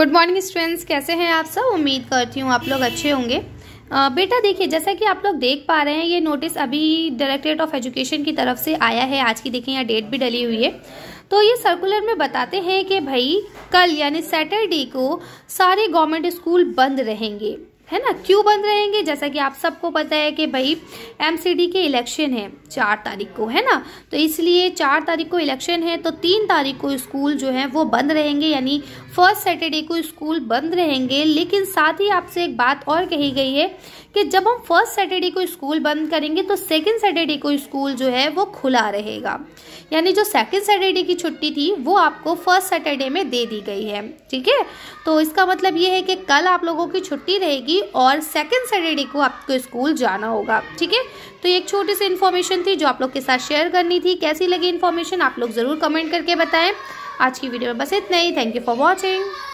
good morning students कैसे हैं आप सब उम्मीद करती हूँ आप लोग अच्छे होंगे बेटा देखिए जैसा कि आप लोग देख पा रहे हैं ये नोटिस अभी डायरेक्टरेट ऑफ एजुकेशन की तरफ से आया है आज की देखें यहाँ डेट भी डली हुई है तो ये सर्कुलर में बताते हैं कि भाई कल यानी सैटरडे को सारे गवर्नमेंट स्कूल बंद रहेंगे है ना क्यों बंद रहेंगे जैसा कि आप सबको पता है कि भाई एमसीडी के इलेक्शन है चार तारीख को है ना तो इसलिए चार तारीख को इलेक्शन है तो तीन तारीख को स्कूल जो है वो बंद रहेंगे यानी फर्स्ट सैटरडे को स्कूल बंद रहेंगे लेकिन साथ ही आपसे एक बात और कही गई है कि जब हम फर्स्ट सैटरडे को स्कूल बंद करेंगे तो सेकेंड सैटरडे को स्कूल जो है वो खुला रहेगा यानी जो सेकेंड सैटरडे की छुट्टी थी वो आपको फर्स्ट सैटरडे में दे दी गई है ठीक है तो इसका मतलब ये है कि कल आप लोगों की छुट्टी रहेगी और सेकेंड सैटरडे को आपको स्कूल जाना होगा ठीक है तो ये एक छोटी सी इन्फॉर्मेशन थी जो आप लोग के साथ शेयर करनी थी कैसी लगी इन्फॉर्मेशन आप लोग ज़रूर कमेंट करके बताएं आज की वीडियो में बस इतना ही थैंक यू फॉर वॉचिंग